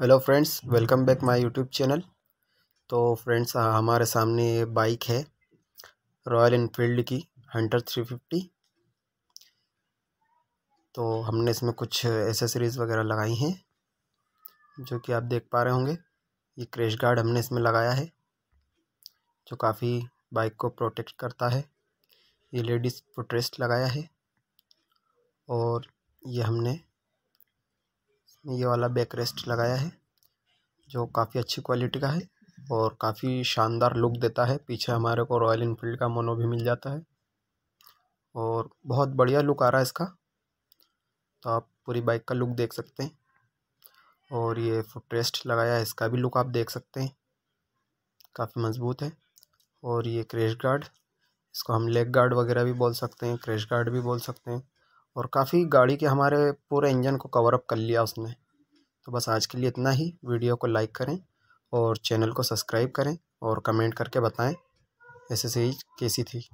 hello friends welcome back my YouTube channel तो friends हमारे सामने ये बाइक है रॉयल इनफील्ड की हंटर थ्री फिफ्टी तो हमने इसमें कुछ एसेसरीज़ वगैरह लगाई हैं जो कि आप देख पा रहे होंगे ये क्रैश गार्ड हमने इसमें लगाया है जो काफ़ी बाइक को प्रोटेक्ट करता है ये लेडीज़ फुटरेस्ट लगाया है और ये हमने ये वाला बैक रेस्ट लगाया है जो काफ़ी अच्छी क्वालिटी का है और काफ़ी शानदार लुक देता है पीछे हमारे को रॉयल इनफील्ड का मोनो भी मिल जाता है और बहुत बढ़िया लुक आ रहा है इसका तो आप पूरी बाइक का लुक देख सकते हैं और ये फुटरेस्ट लगाया है इसका भी लुक आप देख सकते हैं काफ़ी मज़बूत है और ये क्रेश गार्ड इसको हम लेग गार्ड वगैरह भी बोल सकते हैं क्रेश गार्ड भी बोल सकते हैं और काफ़ी गाड़ी के हमारे पूरे इंजन को कवर अप कर लिया उसने तो बस आज के लिए इतना ही वीडियो को लाइक करें और चैनल को सब्सक्राइब करें और कमेंट करके बताएं ऐसे सही कैसी थी